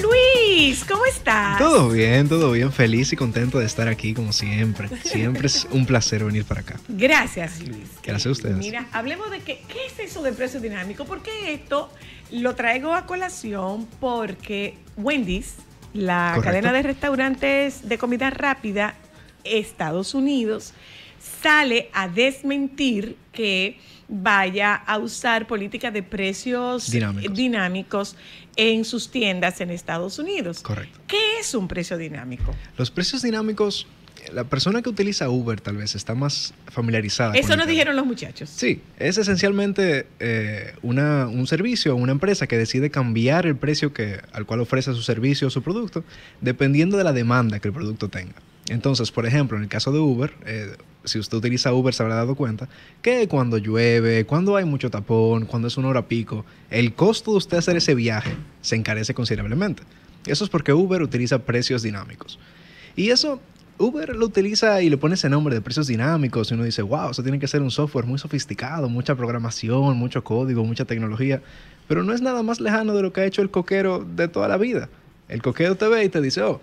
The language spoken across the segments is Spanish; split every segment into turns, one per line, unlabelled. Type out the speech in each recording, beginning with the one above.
Luis, ¿cómo estás? Todo
bien, todo bien, feliz y contento de estar aquí como siempre. Siempre es un placer venir para acá.
Gracias, Luis. Gracias a ustedes. Mira, hablemos de que, qué es eso de precio dinámico, porque esto lo traigo a colación porque Wendy's, la cadena de restaurantes de comida rápida, Estados Unidos, sale a desmentir que vaya a usar política de precios dinámicos. en sus tiendas en Estados Unidos. Correcto. ¿Qué es un precio dinámico?
Los precios dinámicos, la persona que utiliza Uber tal vez está más familiarizada. Eso nos
dijeron los muchachos. Sí,
es esencialmente eh, una, un servicio, una empresa que decide cambiar el precio que, al cual ofrece su servicio o su producto, dependiendo de la demanda que el producto tenga. Entonces, por ejemplo, en el caso de Uber, eh, si usted utiliza Uber se habrá dado cuenta que cuando llueve, cuando hay mucho tapón, cuando es una hora pico, el costo de usted hacer ese viaje se encarece considerablemente. Eso es porque Uber utiliza precios dinámicos. Y eso Uber lo utiliza y le pone ese nombre de precios dinámicos y uno dice, wow, eso tiene que ser un software muy sofisticado, mucha programación, mucho código, mucha tecnología, pero no es nada más lejano de lo que ha hecho el coquero de toda la vida. El coquero te ve y te dice, oh,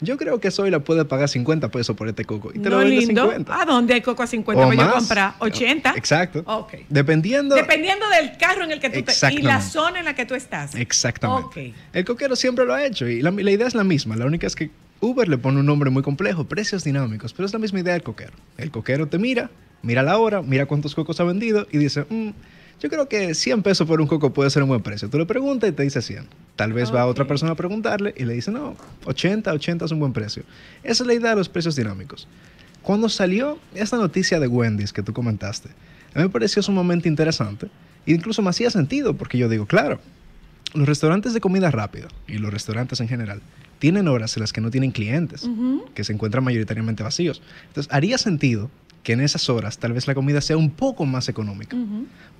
yo creo que soy la puede pagar 50 pesos por este coco. Y te lo vende lindo. 50.
¿A dónde hay coco a 50? Voy a comprar 80. Exacto.
Okay. Dependiendo.
Dependiendo del carro en el que tú y la zona en la que tú estás. Exactamente. Okay.
El coquero siempre lo ha hecho y la, idea es la misma. La única es que Uber le pone un nombre muy complejo, precios dinámicos, pero es la misma idea del coquero. El coquero te mira, mira la hora, mira cuántos cocos ha vendido y dice, mmm yo creo que 100 pesos por un coco puede ser un buen precio. Tú le preguntas y te dice 100. Tal vez va otra persona a preguntarle y le dice, no, 80, 80 es un buen precio. Esa es la idea de los precios dinámicos. Cuando salió esta noticia de Wendy's que tú comentaste, a mí me pareció sumamente interesante. E incluso me hacía sentido porque yo digo, claro, los restaurantes de comida rápida y los restaurantes en general tienen horas en las que no tienen clientes, que se encuentran mayoritariamente vacíos. Entonces, haría sentido que en esas horas tal vez la comida sea un poco más económica,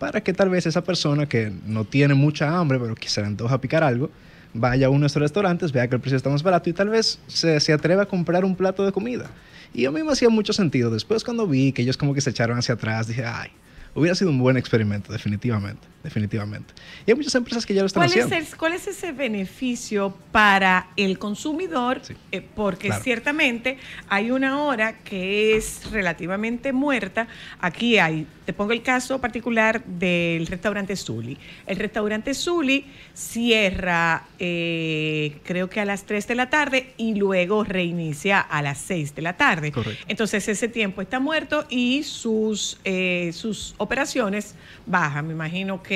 para que tal vez esa persona que no tiene mucha hambre, pero que se le antoja picar algo, vaya a uno de esos restaurantes, vea que el precio está más barato y tal vez se, se atreva a comprar un plato de comida. Y a mí me hacía mucho sentido. Después cuando vi que ellos como que se echaron hacia atrás, dije, ay, hubiera sido un buen experimento, definitivamente definitivamente. Y hay muchas empresas que ya lo están ¿Cuál haciendo.
¿Cuál es ese beneficio para el consumidor? Eh, porque ciertamente hay una hora que es relativamente muerta. Aquí hay, te pongo el caso particular del restaurante Zuli El restaurante Zuli cierra eh, creo que a las 3 de la tarde y luego reinicia a las 6 de la tarde. Entonces ese tiempo está muerto y sus, eh, sus operaciones bajan. Me imagino que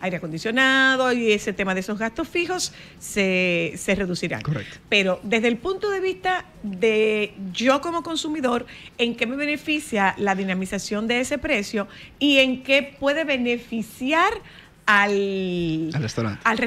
aire acondicionado y ese tema de esos gastos fijos se, se reducirán. Correcto. Pero desde el punto de vista de yo como consumidor, ¿en qué me beneficia la dinamización de ese precio y en qué puede beneficiar al, al, restaurante. Al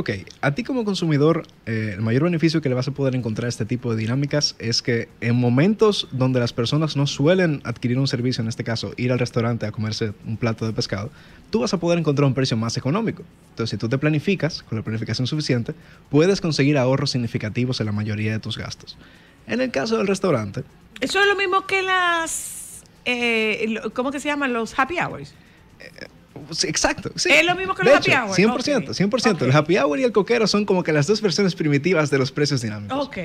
Ok, a ti como consumidor, eh, el mayor beneficio que le vas a poder encontrar a este tipo de dinámicas es que en momentos donde las personas no suelen adquirir un servicio, en este caso ir al restaurante a comerse un plato de pescado, tú vas a poder encontrar un precio más económico. Entonces, si tú te planificas, con la planificación suficiente, puedes conseguir ahorros significativos en la mayoría de tus gastos. En el caso del restaurante...
Eso es lo mismo que las... Eh, ¿Cómo que se llaman? Los happy hours.
Eh, pues, exacto. Sí. Es lo mismo que los happy hour. 100%, 100%. El happy hour y el coquero son como que las dos versiones primitivas de los precios dinámicos. Ok.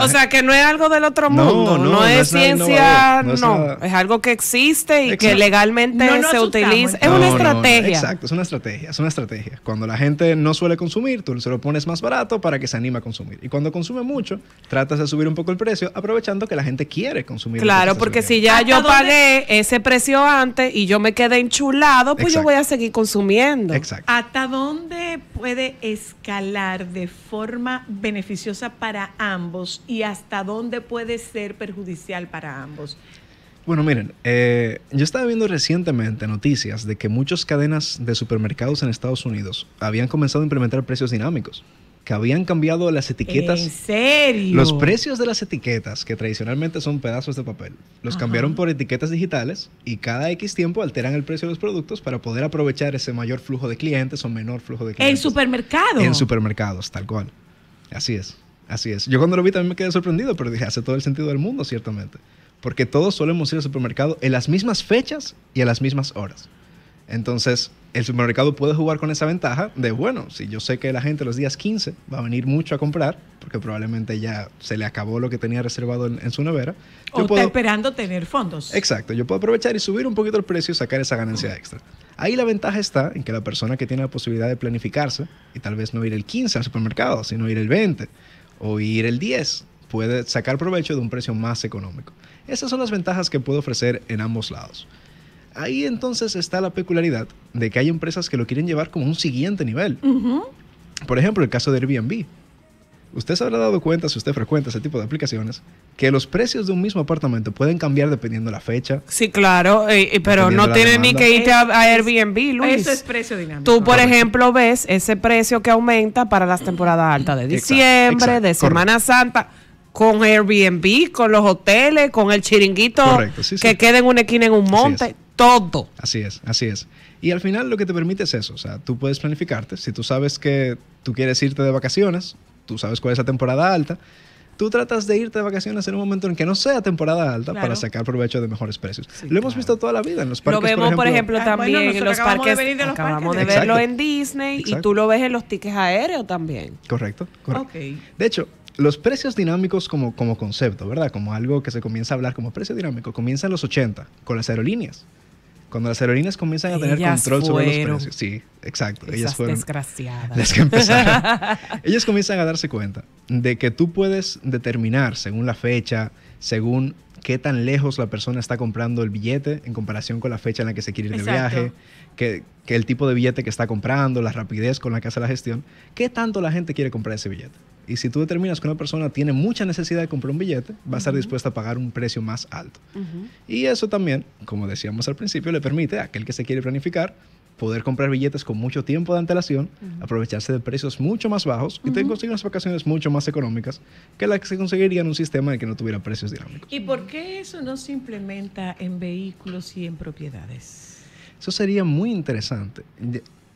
o sea,
que no es algo del otro mundo. No, no, no es, ciencia. No, es, algo que existe y que legalmente se utiliza. Es una estrategia. exacto,
es una estrategia. Es una estrategia. Cuando la gente no suele consumir, tú se lo pones más barato para que se anime a consumir. Y cuando consume mucho, tratas de subir un poco el precio, aprovechando que la gente quiere consumir. Claro, porque si ya yo pagué
ese precio antes y yo me quedé enchulado, pues yo voy a seguir consumiendo. Exacto.
¿Hasta dónde puede escalar de forma beneficiosa para ambos y hasta dónde puede ser perjudicial para ambos?
Bueno, miren, eh, yo estaba viendo recientemente noticias de que muchas cadenas de supermercados en Estados Unidos habían comenzado a implementar precios dinámicos que habían cambiado las etiquetas. ¿En serio? Los precios de las etiquetas, que tradicionalmente son pedazos de papel, los cambiaron por etiquetas digitales y cada X tiempo alteran el precio de los productos para poder aprovechar ese mayor flujo de clientes o menor flujo de clientes.
En supermercados. En
supermercados, tal cual. Así es, así es. Yo cuando lo vi también me quedé sorprendido, pero dije, hace todo el sentido del mundo, ciertamente. Porque todos solemos ir al supermercado en las mismas fechas y a las mismas horas. Entonces, el supermercado puede jugar con esa ventaja de, bueno, si yo sé que la gente los días 15 va a venir mucho a comprar, porque probablemente ya se le acabó lo que tenía reservado en, su nevera. O está
esperando tener fondos. Exacto,
yo puedo aprovechar y subir un poquito el precio y sacar esa ganancia extra. Ahí la ventaja está en que la persona que tiene la posibilidad de planificarse, y tal vez no ir el 15 al supermercado, sino ir el 20 o ir el 10, puede sacar provecho de un precio más económico. Esas son las ventajas que puedo ofrecer en ambos lados. Ahí entonces está la peculiaridad de que hay empresas que lo quieren llevar como un siguiente nivel. Por ejemplo, el caso de Airbnb. Usted se habrá dado cuenta, si usted frecuenta ese tipo de aplicaciones, que los precios de un mismo apartamento pueden cambiar dependiendo la fecha.
Sí, claro, eh, eh, pero no tiene ni que irte a, Airbnb, Luis. Eso es precio dinámico. Tú, por ejemplo, ves ese precio que aumenta para las temporadas altas de diciembre, de Semana Santa con Airbnb, con los hoteles, con el chiringuito que quede en una esquina
en un monte todo. Así es, así es. Y al final lo que te permite es eso, o sea, tú puedes planificarte, si tú sabes que tú quieres irte de vacaciones, tú sabes cuál es la temporada alta, tú tratas de irte de vacaciones en un momento en que no sea temporada alta para sacar provecho de mejores precios. lo hemos visto toda la vida en los parques. Lo vemos, por ejemplo, también en los parques. De acabamos de verlo en
Disney y tú lo ves en los tickets aéreos también.
Correcto, correcto. De hecho, los precios dinámicos como, como concepto, ¿verdad? Como algo que se comienza a hablar como precio dinámico, comienza en los 80 con las aerolíneas. Cuando las aerolíneas comienzan a tener control sobre los precios. Sí, exacto. ellas fueron
desgraciadas. las que
empezaron. ellas comienzan a darse cuenta de que tú puedes determinar según la fecha, según qué tan lejos la persona está comprando el billete en comparación con la fecha en la que se quiere ir de viaje, que, que, el tipo de billete que está comprando, la rapidez con la que hace la gestión, qué tanto la gente quiere comprar ese billete. Y si tú determinas que una persona tiene mucha necesidad de comprar un billete, va a estar dispuesta a pagar un precio más alto. Y eso también, como decíamos al principio, le permite a aquel que se quiere planificar poder comprar billetes con mucho tiempo de antelación, aprovecharse de precios mucho más bajos y tener conseguir unas vacaciones mucho más económicas que las que se conseguiría en un sistema en que no tuviera precios dinámicos.
¿Y por qué eso no se implementa en vehículos y en propiedades?
Eso sería muy interesante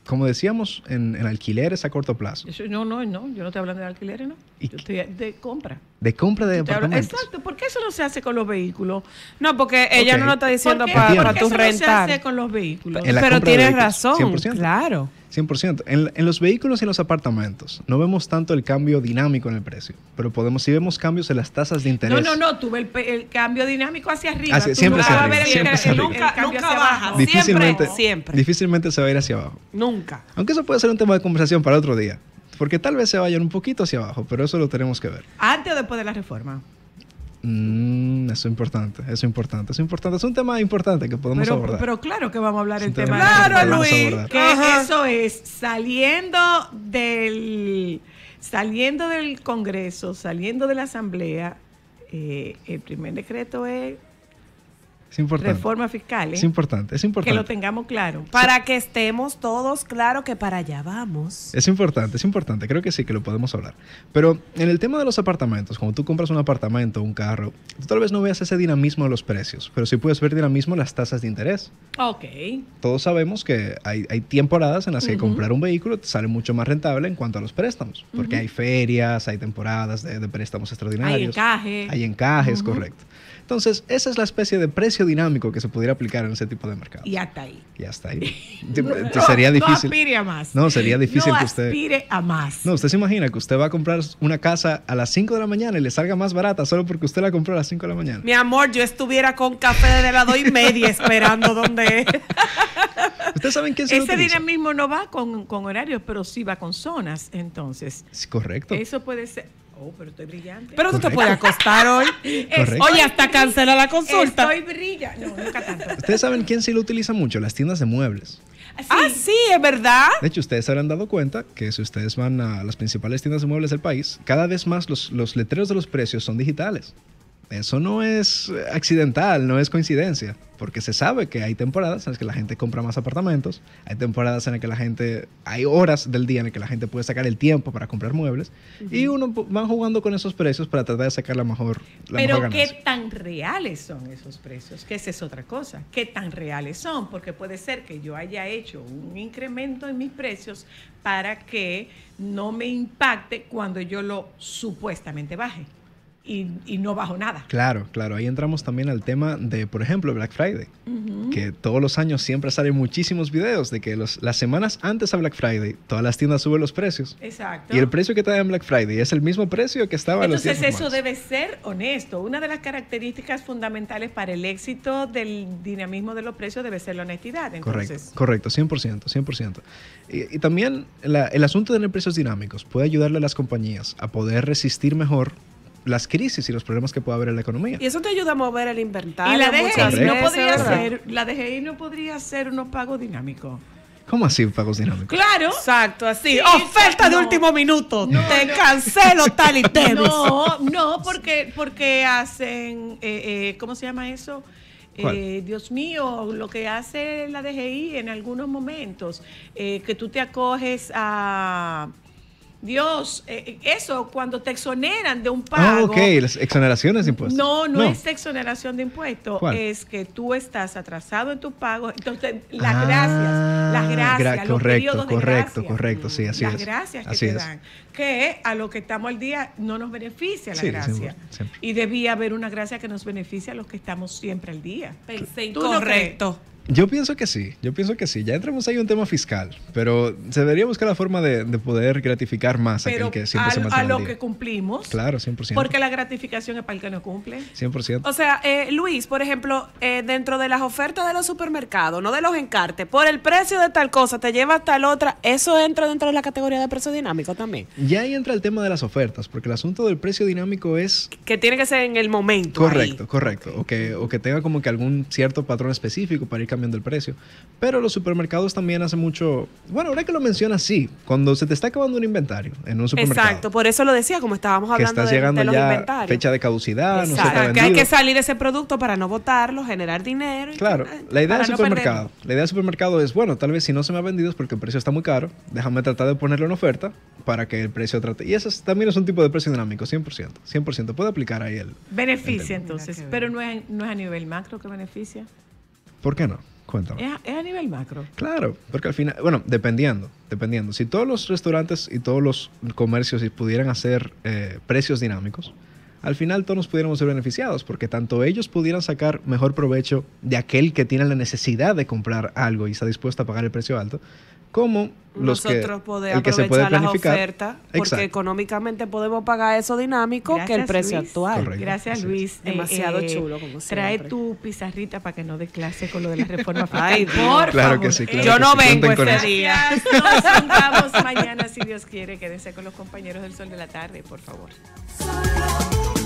como decíamos, en, alquileres a corto plazo.
no, no, no, yo no estoy hablando de alquileres, no. Yo estoy de compra.
De compra de departamentos.
Exacto, ¿por qué eso no se hace
con los vehículos? No, porque ella no lo está diciendo para, tu rentar. No se hace con los vehículos. Pero tienes razón, 100%.
claro. 100%. En, en, los vehículos y en los apartamentos no vemos tanto el cambio dinámico en el precio, pero podemos si vemos cambios en las tasas de interés.
No, no, no, tuve el, el cambio dinámico hacia arriba. siempre hacia arriba, Nunca,
baja. Difícilmente,
siempre, difícilmente se va a ir hacia abajo. Nunca. Aunque eso puede ser un tema de conversación para otro día, porque tal vez se vayan un poquito hacia abajo, pero eso lo tenemos que ver.
Antes o después de la reforma.
Mm, eso es importante, eso es importante, es importante. Es un tema importante que podemos abordar. Pero claro que vamos a hablar el tema. claro, Luis, que,
eso es saliendo del saliendo del Congreso, saliendo de la Asamblea, eh, el primer
decreto es
es importante. Reforma
fiscal. ¿eh? Es importante, es importante. Que lo tengamos claro. Para que estemos todos claro que para allá vamos.
Es importante, es importante. Creo que sí, que lo podemos hablar. Pero en el tema de los apartamentos, cuando tú compras un apartamento, un carro, tú tal vez no veas ese dinamismo de los precios, pero sí puedes ver dinamismo en las tasas de interés. Ok. Todos sabemos que hay, hay temporadas en las que comprar un vehículo te sale mucho más rentable en cuanto a los préstamos, porque hay ferias, hay temporadas de, préstamos extraordinarios. Hay encajes. Hay encajes, correcto. Entonces, esa es la especie de precio dinámico que se pudiera aplicar en ese tipo de mercado. Y hasta ahí. Y hasta ahí. sería difícil. No aspire
a más. No, sería difícil que usted. aspire
a más. No, usted se imagina que usted va a comprar una casa a las 5 de la mañana y le salga más barata solo porque usted la compró a las 5 de la mañana.
Mi amor, yo estuviera con café de las 2 y media esperando donde Ustedes saben quién es. Ese
dinamismo no va con, con horarios, pero sí va con zonas, entonces. correcto. Eso puede ser. Oh, pero estoy brillante.
Pero tú te puedes acostar hoy.
Hoy hasta
cancela la consulta. Estoy brillante. No, nunca tanto.
Ustedes saben quién sí lo utiliza mucho, las tiendas de muebles.
Ah, ah, sí, es verdad.
De hecho, ustedes se habrán dado cuenta que si ustedes van a las principales tiendas de muebles del país, cada vez más los, los letreros de los precios son digitales. Eso no es accidental, no es coincidencia, porque se sabe que hay temporadas en las que la gente compra más apartamentos, hay temporadas en las que la gente, hay horas del día en las que la gente puede sacar el tiempo para comprar muebles y uno van jugando con esos precios para tratar de sacar la mejor. La Pero qué
tan reales son esos precios, que esa es otra cosa, qué tan reales son, porque puede ser que yo haya hecho un incremento en mis precios para que no me impacte cuando yo lo supuestamente baje y, no bajo nada.
Claro, claro. Ahí entramos también al tema de, por ejemplo, Black Friday, que todos los años siempre salen muchísimos videos de que las semanas antes a Black Friday todas las tiendas suben los precios.
Exacto. Y el
precio que está en Black Friday es el mismo precio que estaba Entonces, los Entonces, eso
debe ser honesto. Una de las características fundamentales para el éxito del dinamismo de los precios debe ser la honestidad. Correcto,
correcto, 100%, 100%. Y, y también el asunto de tener precios dinámicos puede ayudarle a las compañías a poder resistir mejor las crisis y los problemas que puede haber en la economía. Y
eso te ayuda a mover el inventario.
Y la DGI, no podría ser,
la DGI no podría ser unos pagos
dinámicos.
¿Cómo así pagos dinámicos?
Claro. Exacto, así. Oferta de
último minuto.
te cancelo tal y tal. No,
no, porque, porque hacen, eh, eh, ¿cómo se llama eso? Eh, Dios mío, lo que hace la DGI en algunos momentos, eh, que tú te acoges a... Dios, eh, eh, eso cuando te exoneran de un ah, pago. Ah, ok, las
exoneraciones de impuestos. No, no, es
exoneración de impuestos, es que tú estás atrasado en tu pago. Entonces, las ah, gracias, las gracias, correcto, correcto,
correcto, sí, así es. Las gracias que te dan,
que a lo que estamos al día no nos beneficia la gracia. Y debía haber una gracia que nos beneficia a los que estamos siempre al día. Pensé
incorrecto. Yo pienso que sí, yo pienso que sí. Ya entramos ahí en un tema fiscal, pero se debería buscar la forma de, poder gratificar más a aquel que siempre A lo que
cumplimos. Claro, 100%. Porque la gratificación es para el que no cumple. 100%. O sea, eh, Luis, por ejemplo, eh, dentro de las ofertas de los supermercados, no de los encartes, por el precio de tal cosa te lleva tal otra, ¿eso entra dentro de la categoría de precio dinámico también?
Ya ahí entra el tema de las ofertas, porque el asunto del precio dinámico es.
Que tiene que ser en el momento. Correcto,
correcto. O que, o que tenga como que algún cierto patrón específico para ir cambiando el precio. Pero los supermercados también hacen mucho. Bueno, ahora que lo mencionas, sí. Cuando se te está acabando un inventario en un supermercado.
Exacto, por eso lo decía, como estábamos hablando que estás llegando ya Fecha
de caducidad, no se Que hay que
salir ese producto para no botarlo, generar dinero.
claro, la idea del supermercado. la idea del supermercado es, bueno, tal vez si no se me ha vendido es porque el precio está muy caro. Déjame tratar de ponerlo en oferta para que el precio trate. Y eso también es un tipo de precio dinámico, 100%. 100%. Puede aplicar ahí el.
Beneficia entonces, pero no no es a nivel macro que beneficia.
¿Por qué no? Cuéntame.
Es a, nivel macro.
Claro, porque al final, bueno, dependiendo, dependiendo. Si todos los restaurantes y todos los comercios pudieran hacer eh, precios dinámicos, al final todos nos pudiéramos ser beneficiados, porque tanto ellos pudieran sacar mejor provecho de aquel que tiene la necesidad de comprar algo y está dispuesto a pagar el precio alto, como los que, poder el que se puede planificar. las ofertas porque
económicamente podemos pagar eso dinámico que el precio actual. Gracias Luis, eh, demasiado eh, chulo como Trae tu pizarrita para que no des con lo de la reforma Ay,
por claro
favor.
Que Yo no vengo ese día. Nos juntamos mañana si Dios quiere, quédense con los compañeros del Sol de la tarde, por favor.